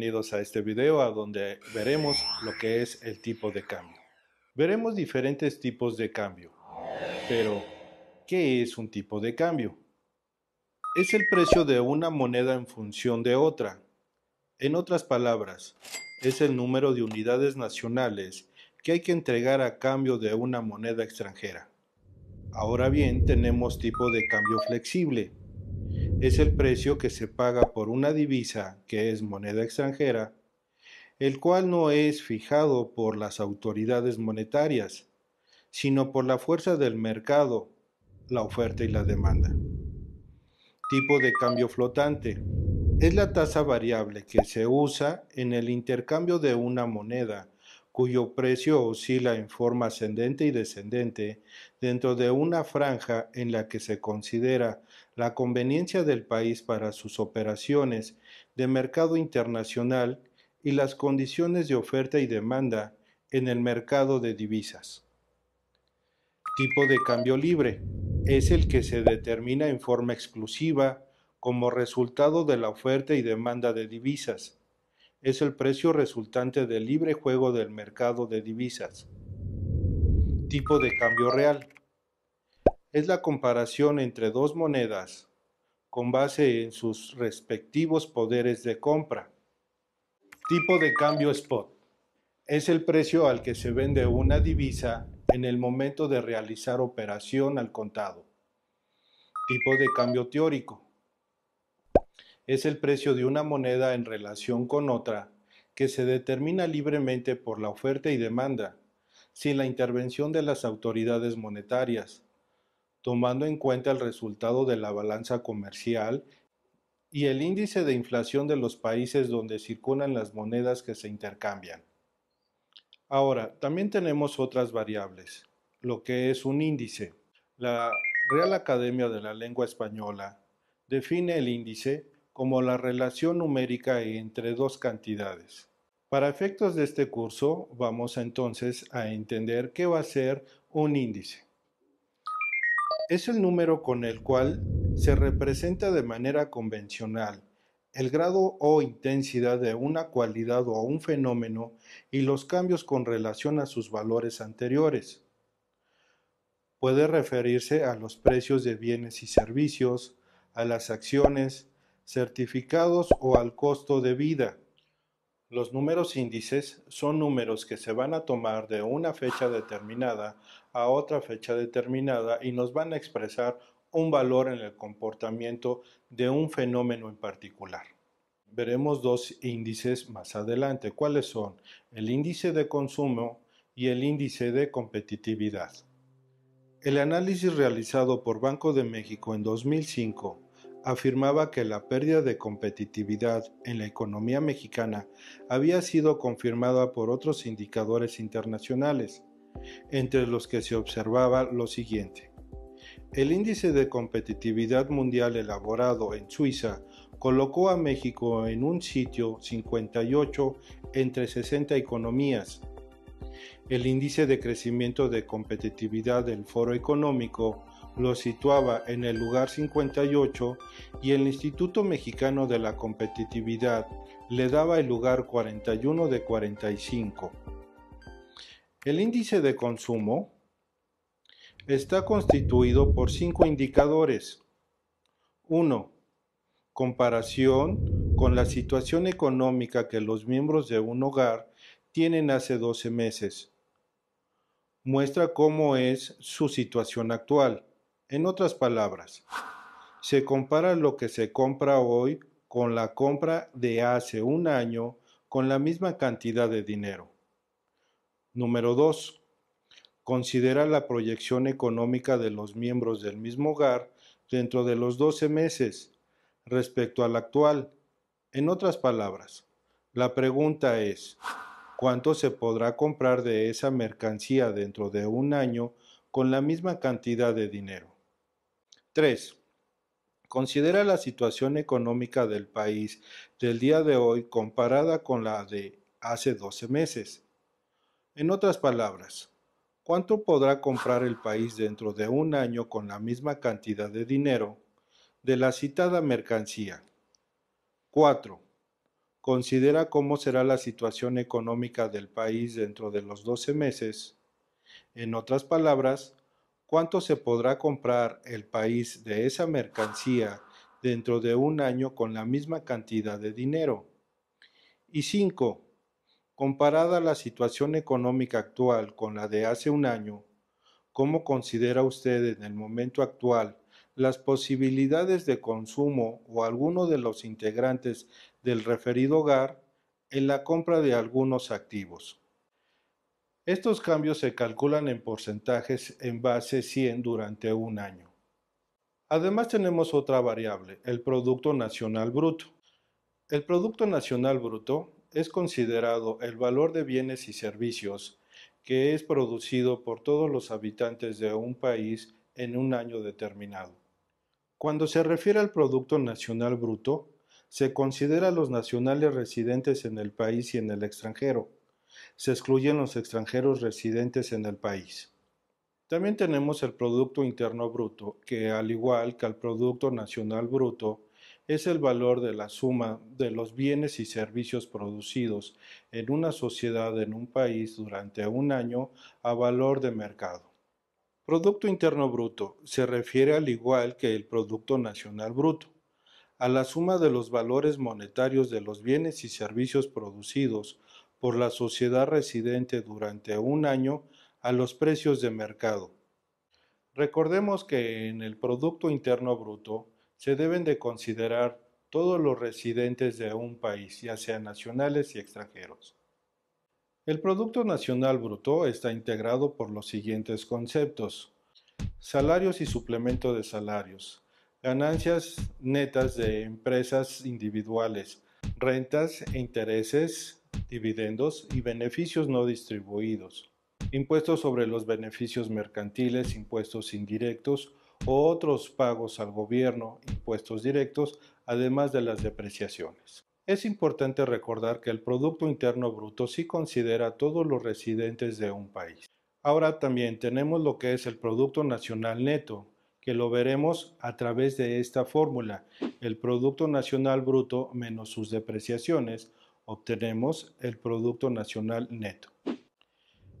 bienvenidos a este video a donde veremos lo que es el tipo de cambio. Veremos diferentes tipos de cambio, pero ¿qué es un tipo de cambio? Es el precio de una moneda en función de otra. En otras palabras, es el número de unidades nacionales que hay que entregar a cambio de una moneda extranjera. Ahora bien, tenemos tipo de cambio flexible es el precio que se paga por una divisa que es moneda extranjera, el cual no es fijado por las autoridades monetarias, sino por la fuerza del mercado, la oferta y la demanda. Tipo de cambio flotante. Es la tasa variable que se usa en el intercambio de una moneda cuyo precio oscila en forma ascendente y descendente dentro de una franja en la que se considera la conveniencia del país para sus operaciones de mercado internacional y las condiciones de oferta y demanda en el mercado de divisas. Tipo de cambio libre es el que se determina en forma exclusiva como resultado de la oferta y demanda de divisas es el precio resultante del libre juego del mercado de divisas. Tipo de cambio real. Es la comparación entre dos monedas con base en sus respectivos poderes de compra. Tipo de cambio spot. Es el precio al que se vende una divisa en el momento de realizar operación al contado. Tipo de cambio teórico es el precio de una moneda en relación con otra que se determina libremente por la oferta y demanda, sin la intervención de las autoridades monetarias, tomando en cuenta el resultado de la balanza comercial y el índice de inflación de los países donde circulan las monedas que se intercambian. Ahora, también tenemos otras variables, lo que es un índice. La Real Academia de la Lengua Española define el índice como la relación numérica entre dos cantidades. Para efectos de este curso, vamos entonces a entender qué va a ser un índice. Es el número con el cual se representa de manera convencional el grado o intensidad de una cualidad o un fenómeno y los cambios con relación a sus valores anteriores. Puede referirse a los precios de bienes y servicios, a las acciones, certificados o al costo de vida. Los números índices son números que se van a tomar de una fecha determinada a otra fecha determinada y nos van a expresar un valor en el comportamiento de un fenómeno en particular. Veremos dos índices más adelante. ¿Cuáles son? El índice de consumo y el índice de competitividad. El análisis realizado por Banco de México en 2005 afirmaba que la pérdida de competitividad en la economía mexicana había sido confirmada por otros indicadores internacionales, entre los que se observaba lo siguiente. El índice de competitividad mundial elaborado en Suiza colocó a México en un sitio 58 entre 60 economías. El índice de crecimiento de competitividad del Foro Económico lo situaba en el lugar 58 y el Instituto Mexicano de la Competitividad le daba el lugar 41 de 45. El índice de consumo está constituido por cinco indicadores. 1. Comparación con la situación económica que los miembros de un hogar tienen hace 12 meses. Muestra cómo es su situación actual. En otras palabras, se compara lo que se compra hoy con la compra de hace un año con la misma cantidad de dinero. Número 2. Considera la proyección económica de los miembros del mismo hogar dentro de los 12 meses respecto al actual. En otras palabras, la pregunta es, ¿cuánto se podrá comprar de esa mercancía dentro de un año con la misma cantidad de dinero? 3. Considera la situación económica del país del día de hoy comparada con la de hace 12 meses. En otras palabras, ¿cuánto podrá comprar el país dentro de un año con la misma cantidad de dinero de la citada mercancía? 4. Considera cómo será la situación económica del país dentro de los 12 meses. En otras palabras, cuánto se podrá comprar el país de esa mercancía dentro de un año con la misma cantidad de dinero. Y 5. Comparada la situación económica actual con la de hace un año, ¿cómo considera usted en el momento actual las posibilidades de consumo o alguno de los integrantes del referido hogar en la compra de algunos activos? Estos cambios se calculan en porcentajes en base 100 durante un año. Además tenemos otra variable, el Producto Nacional Bruto. El Producto Nacional Bruto es considerado el valor de bienes y servicios que es producido por todos los habitantes de un país en un año determinado. Cuando se refiere al Producto Nacional Bruto, se considera a los nacionales residentes en el país y en el extranjero, se excluyen los extranjeros residentes en el país. También tenemos el Producto Interno Bruto, que al igual que el Producto Nacional Bruto, es el valor de la suma de los bienes y servicios producidos en una sociedad en un país durante un año a valor de mercado. Producto Interno Bruto se refiere al igual que el Producto Nacional Bruto, a la suma de los valores monetarios de los bienes y servicios producidos por la sociedad residente durante un año a los precios de mercado. Recordemos que en el Producto Interno Bruto se deben de considerar todos los residentes de un país, ya sean nacionales y extranjeros. El Producto Nacional Bruto está integrado por los siguientes conceptos. Salarios y suplemento de salarios. Ganancias netas de empresas individuales. Rentas e intereses dividendos y beneficios no distribuidos, impuestos sobre los beneficios mercantiles, impuestos indirectos o otros pagos al gobierno, impuestos directos, además de las depreciaciones. Es importante recordar que el Producto Interno Bruto sí considera a todos los residentes de un país. Ahora también tenemos lo que es el Producto Nacional Neto, que lo veremos a través de esta fórmula, el Producto Nacional Bruto menos sus depreciaciones, obtenemos el Producto Nacional Neto.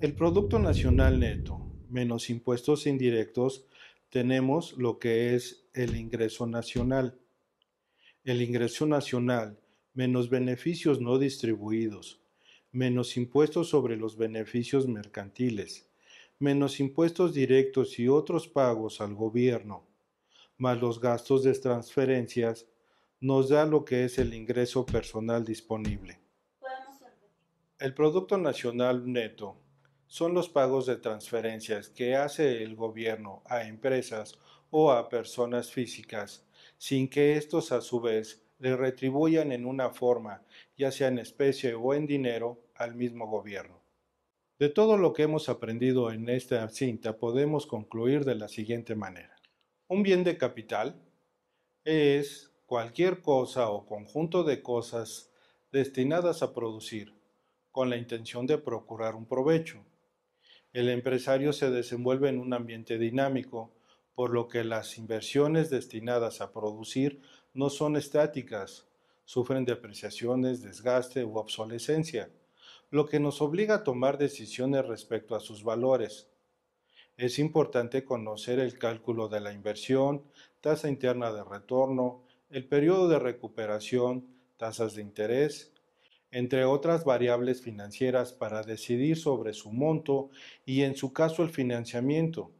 El Producto Nacional Neto menos impuestos indirectos tenemos lo que es el ingreso nacional. El ingreso nacional menos beneficios no distribuidos, menos impuestos sobre los beneficios mercantiles, menos impuestos directos y otros pagos al gobierno, más los gastos de transferencias nos da lo que es el ingreso personal disponible. El Producto Nacional Neto son los pagos de transferencias que hace el gobierno a empresas o a personas físicas, sin que estos a su vez le retribuyan en una forma, ya sea en especie o en dinero, al mismo gobierno. De todo lo que hemos aprendido en esta cinta podemos concluir de la siguiente manera. Un bien de capital es cualquier cosa o conjunto de cosas destinadas a producir, con la intención de procurar un provecho. El empresario se desenvuelve en un ambiente dinámico, por lo que las inversiones destinadas a producir no son estáticas, sufren depreciaciones, desgaste u obsolescencia, lo que nos obliga a tomar decisiones respecto a sus valores. Es importante conocer el cálculo de la inversión, tasa interna de retorno, el periodo de recuperación, tasas de interés, entre otras variables financieras para decidir sobre su monto y en su caso el financiamiento.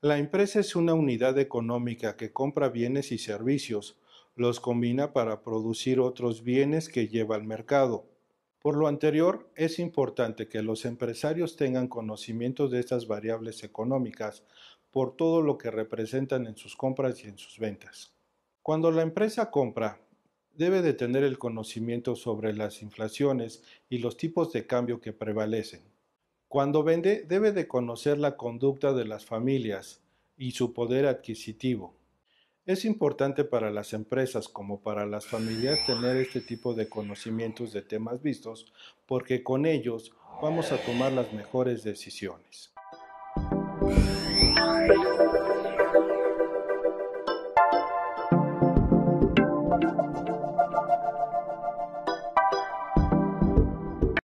La empresa es una unidad económica que compra bienes y servicios, los combina para producir otros bienes que lleva al mercado. Por lo anterior, es importante que los empresarios tengan conocimiento de estas variables económicas por todo lo que representan en sus compras y en sus ventas. Cuando la empresa compra, debe de tener el conocimiento sobre las inflaciones y los tipos de cambio que prevalecen. Cuando vende, debe de conocer la conducta de las familias y su poder adquisitivo. Es importante para las empresas como para las familias tener este tipo de conocimientos de temas vistos porque con ellos vamos a tomar las mejores decisiones.